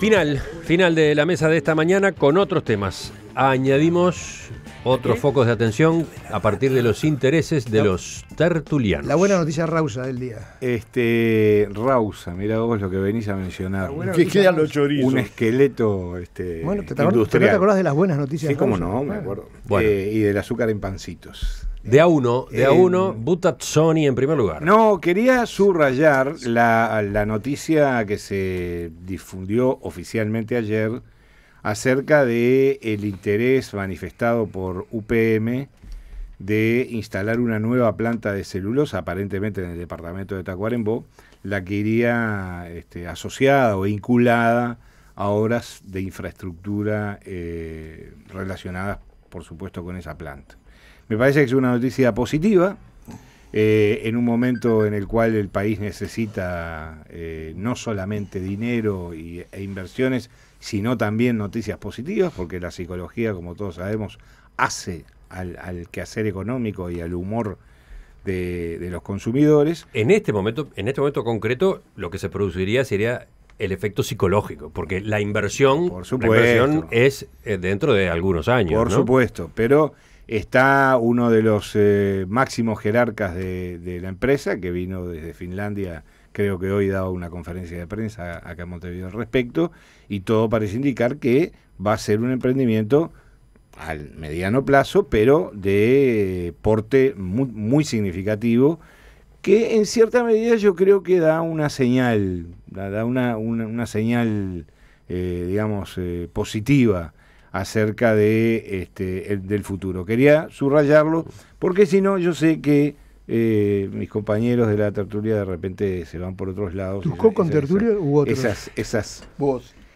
Final, final de la mesa de esta mañana con otros temas. Añadimos otros focos de atención a partir de los intereses de los tertulianos. La buena noticia Rausa del día. Este, Rausa, mira vos lo que venís a mencionar. ¿Qué quedan los chorizos. Un esqueleto este, bueno, ¿te industrial. ¿Te acordás de las buenas noticias? Sí, cómo no, me acuerdo. Eh, y del azúcar en pancitos. De a uno, de a eh, uno, en primer lugar. No, quería subrayar la, noticia que se difundió oficialmente ayer acerca de el interés manifestado por UPM de instalar una nueva planta de celulosa, aparentemente en el departamento de Tacuarembó, la que iría este, asociada o vinculada a obras de infraestructura eh, relacionadas, por supuesto, con esa planta. Me parece que es una noticia positiva. Eh, en un momento en el cual el país necesita eh, no solamente dinero e inversiones, sino también noticias positivas, porque la psicología, como todos sabemos, hace al, quehacer económico y al humor de, los consumidores. En este momento, en este momento concreto, lo que se produciría sería el efecto psicológico, porque la inversión, es eh, dentro de algunos años. Por supuesto, pero Está uno de los eh, máximos jerarcas de, la empresa, que vino desde Finlandia, creo que hoy dado una conferencia de prensa acá en Montevideo al respecto, y todo parece indicar que va a ser un emprendimiento al mediano plazo, pero de porte muy, significativo, que en cierta medida yo creo que da una señal, da una, señal, eh, digamos, eh, positiva acerca de, este, del futuro. Quería subrayarlo porque si no yo sé que eh, mis compañeros de la tertulia de repente se van por otros lados. ¿Tus con tertulia u otros? Esas, esas.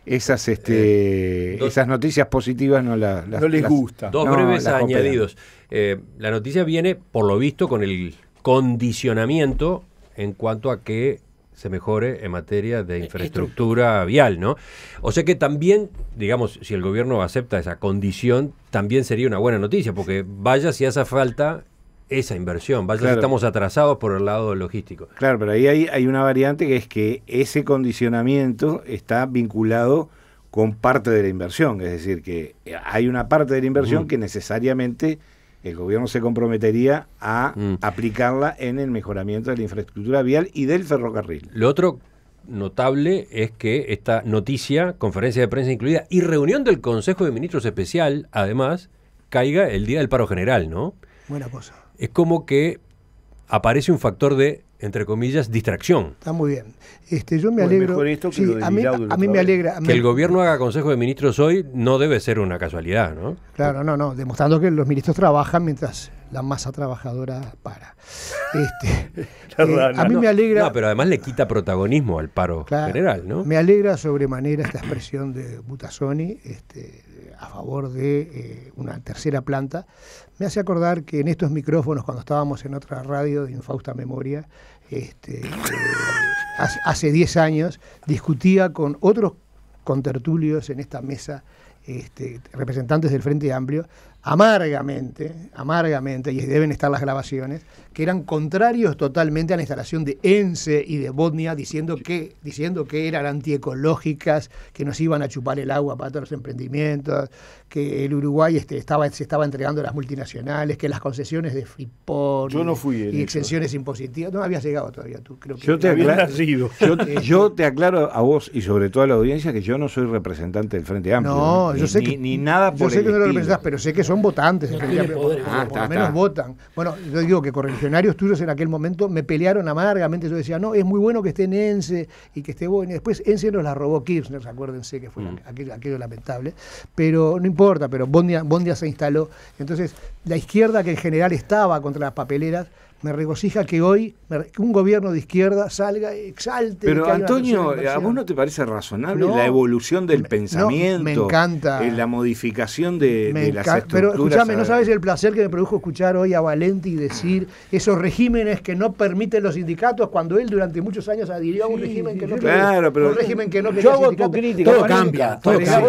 esas eh, este esas noticias positivas no las, no les gusta dos breves añadidos eh, la noticia viene por lo visto con el condicionamiento en cuanto a que se mejore en materia de e-, e-, infraestructura vial, ¿no? O sea que también, digamos, si el gobierno acepta esa condición, también sería una buena noticia, porque vaya si hace falta esa inversión, vaya si estamos atrasados por el lado logístico. Claro, pero ahí hay, una variante que es que ese condicionamiento está vinculado con parte de la inversión, es decir, que hay una parte de la inversión que necesariamente el gobierno se comprometería a mm. aplicarla en el mejoramiento de la infraestructura vial y del ferrocarril. Lo otro notable es que esta noticia, conferencia de prensa incluida, y reunión del Consejo de Ministros Especial, además, caiga el día del paro general, ¿no? Buena cosa. Es como que aparece un factor de entre comillas, distracción. Está muy bien. Este, yo me pues alegro. a mí, me alegra. Que el gobierno haga consejo de ministros hoy no debe ser una casualidad, ¿no? Claro, no, no. Demostrando que los ministros trabajan mientras la masa trabajadora para. Este, eh, a mí me alegra. pero además le quita protagonismo al paro general, ¿no? Me alegra sobremanera esta expresión de Butasoni este, a favor de eh, una tercera planta. Me hace acordar que en estos micrófonos, cuando estábamos en otra radio de infausta memoria, este, eh, hace 10 años, discutía con otros contertulios en esta mesa, representantes del Frente Amplio, amargamente, amargamente, y deben estar las grabaciones, que eran contrarios totalmente a la instalación de ENSE y de Bodnia diciendo que, diciendo que eran antiecológicas, que nos iban a chupar el agua para todos los emprendimientos, que el Uruguay este, estaba, se estaba entregando a las multinacionales, que las concesiones de Freeport, y exenciones impositivas, no habías llegado todavía tú, este Yo te, aclaro, a vos y sobre todo a la audiencia que yo no soy representante del Frente Amplio. No, yo sé que, ni nada por Yo sé que no lo representás, pero sé que son son votantes. en por, lo menos votan. Bueno, yo digo que correligionarios tuyos en aquel momento me pelearon amargamente. Yo decía, no, es muy bueno que esté en Ence y que esté bueno Después Ence nos la robó Kirchner, acuérdense que fue mm. aquello, lamentable. Pero no importa, pero Bondia, Bondia se instaló. Entonces, la izquierda que en general estaba contra las papeleras me regocija que hoy un gobierno de izquierda salga, y exalte. Pero Antonio, ¿a vos no te parece razonable la evolución del pensamiento? me encanta. Eh, la modificación de, las estructuras. Pero escúchame, no sabes el placer que me produjo escuchar hoy a Valenti decir esos regímenes que no permiten los sindicatos cuando él durante muchos años adhirió a un régimen que no quería. Claro, pero un régimen que no Yo hago tu Todo cambia.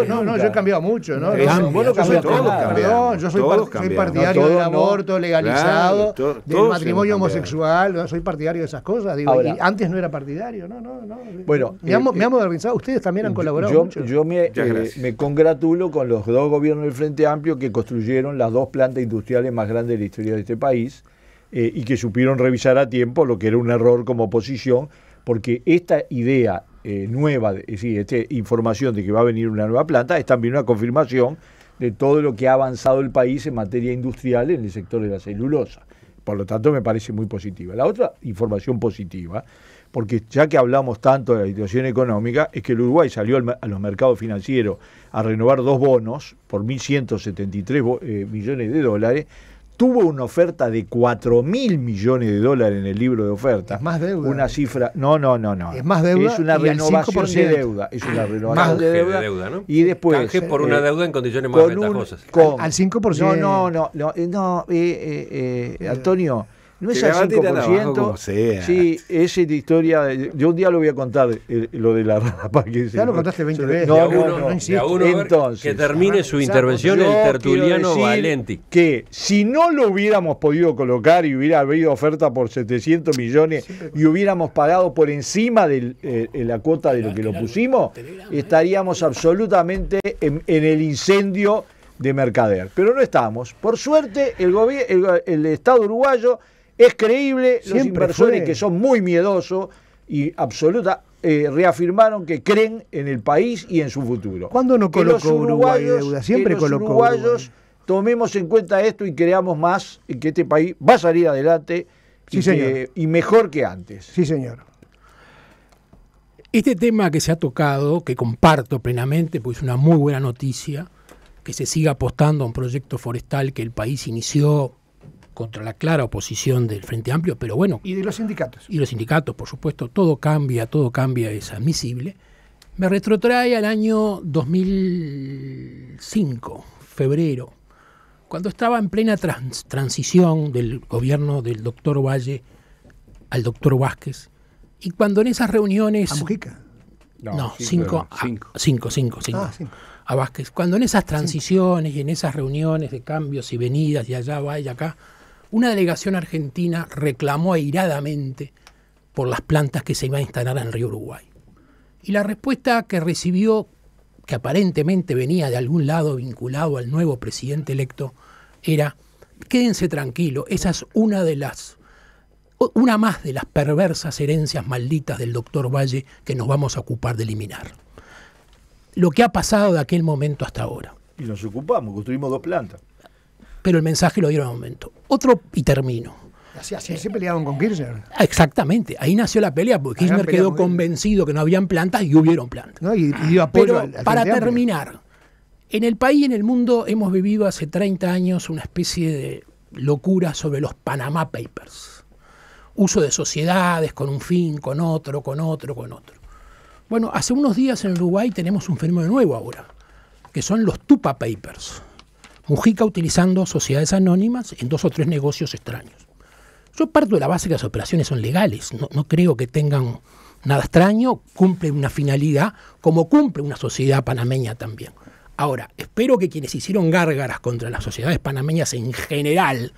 no, no, yo he cambiado mucho, ¿no? Cambia, yo soy, todo, yo soy, partidario del aborto legalizado, del matrimonio soy homosexual, soy partidario de esas cosas. y antes no era partidario, no, no, no. Bueno, me, eh, modernizado, ustedes también han colaborado. Yo, mucho. yo eh, me, congratulo con los dos gobiernos del Frente Amplio que construyeron las dos plantas industriales más grandes de la historia de este país eh, y que supieron revisar a tiempo lo que era un error como oposición, porque esta idea nueva, es decir, esta información de que va a venir una nueva planta es también una confirmación de todo lo que ha avanzado el país en materia industrial en el sector de la celulosa. Por lo tanto, me parece muy positiva. La otra información positiva, porque ya que hablamos tanto de la situación económica, es que el Uruguay salió a los mercados financieros a renovar dos bonos por 1.173 eh, millones de dólares tuvo una oferta de 4 mil millones de dólares en el libro de ofertas. más deuda. Una cifra. No, no, no, no. Es más deuda. Es una renovación de deuda. Es una ah, renovación de deuda. ¿no? Y después. Canje por una eh, deuda en condiciones más ventajosas. al 5%. No, no, no. Eh, no, eh, Antonio. No es al 5%. Sí, esa es historia. Yo un día lo voy a contar, lo de la rapa Ya lo contaste 20 veces. No, no, que termine su intervención el tertuliano Valenti. Que si no lo hubiéramos podido colocar y hubiera habido oferta por 700 millones y hubiéramos pagado por encima de eh, eh, la cuota de lo que lo pusimos, estaríamos absolutamente en, el incendio de Mercader. Pero no estamos. Por suerte, el, el, el Estado uruguayo es creíble, los inversores que son muy miedosos y absoluta eh, reafirmaron que creen en el país y en su futuro. ¿Cuándo no colocó Uruguay deuda? Siempre los colocó uruguayos tomemos en cuenta esto y creamos más en que este país va a salir adelante y, y mejor que antes. Sí, señor. Este tema que se ha tocado, que comparto plenamente, pues es una muy buena noticia, que se siga apostando a un proyecto forestal que el país inició contra la clara oposición del Frente Amplio, pero bueno. Y de los sindicatos. Y los sindicatos, por supuesto, todo cambia, todo cambia, es admisible. Me retrotrae al año 2005, febrero, cuando estaba en plena transición del gobierno del doctor Valle al doctor Vázquez, y cuando en esas reuniones... ¿A Mujica? No, cinco, cinco, cinco. Ah, cinco, A Vázquez. Cuando en esas transiciones y en esas reuniones de cambios y venidas y allá va y acá, una delegación argentina reclamó airadamente por las plantas que se iban a instalar en río Uruguay. Y la respuesta que recibió, que aparentemente venía de algún lado vinculado al nuevo presidente electo, era, quédense tranquilo, esa es una de las, una más de las perversas herencias malditas del doctor Valle que nos vamos a ocupar de eliminar. Lo que ha pasado de aquel momento hasta ahora. Y nos ocupamos, construimos dos plantas pero el mensaje lo dieron un momento. Otro, y termino. Así, así pelearon con Kirchner. Ah, exactamente, ahí nació la pelea, porque Kirchner quedó convencido que no habían plantas y hubieron plantas. y, apoyo pero para terminar, en el país y en el mundo hemos vivido hace 30 años una especie de locura sobre los Panama Papers. Uso de sociedades con un fin, con otro, con otro, con otro. Bueno, hace unos días en Uruguay tenemos un fenómeno nuevo ahora, que son los Tupa Papers. Mujica utilizando sociedades anónimas en dos o tres negocios extraños. Yo parto de la base que las operaciones son legales, no, no creo que tengan nada extraño, cumple una finalidad como cumple una sociedad panameña también. Ahora, espero que quienes hicieron gárgaras contra las sociedades panameñas en general,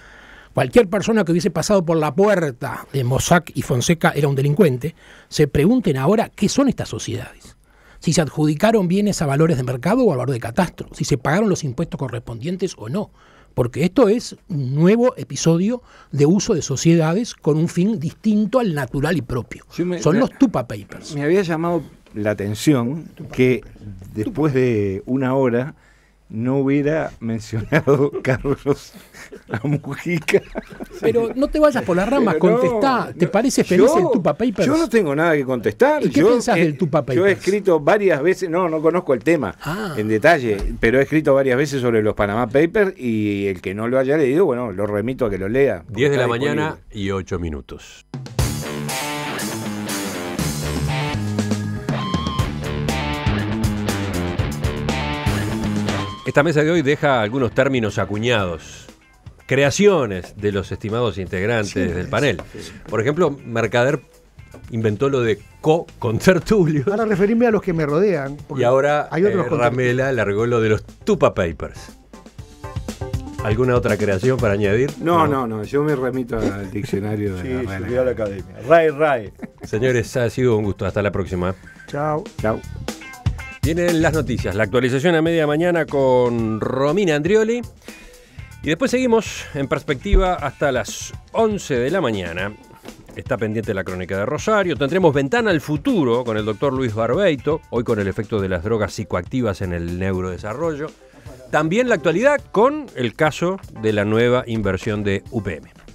cualquier persona que hubiese pasado por la puerta de Mossack y Fonseca era un delincuente, se pregunten ahora qué son estas sociedades si se adjudicaron bienes a valores de mercado o a valor de catastro, si se pagaron los impuestos correspondientes o no, porque esto es un nuevo episodio de uso de sociedades con un fin distinto al natural y propio. Son los Tupa Papers. Me había llamado la atención que después de una hora no hubiera mencionado Carlos a Mujica. Pero no te vayas por las ramas, contestá. ¿Te parece feliz el Tupa Yo no tengo nada que contestar. qué yo, del tu Yo he escrito varias veces, no, no conozco el tema ah. en detalle, pero he escrito varias veces sobre los Panamá Papers y el que no lo haya leído, bueno, lo remito a que lo lea. 10 de la mañana y 8 minutos. Esta mesa de hoy deja algunos términos acuñados, creaciones de los estimados integrantes del panel. Por ejemplo, Mercader inventó lo de co concertulio. Para referirme a los que me rodean. Y ahora hay eh, Ramela largó lo de los Tupa Papers. ¿Alguna otra creación para añadir? No, no, no, yo me remito al diccionario de la Academia. Ray, ray. Señores, ha sido un gusto. Hasta la próxima. Chao. Chao. Vienen las noticias, la actualización a media mañana con Romina Andrioli. Y después seguimos en perspectiva hasta las 11 de la mañana. Está pendiente la crónica de Rosario. Tendremos Ventana al Futuro con el doctor Luis Barbeito, hoy con el efecto de las drogas psicoactivas en el neurodesarrollo. También la actualidad con el caso de la nueva inversión de UPM.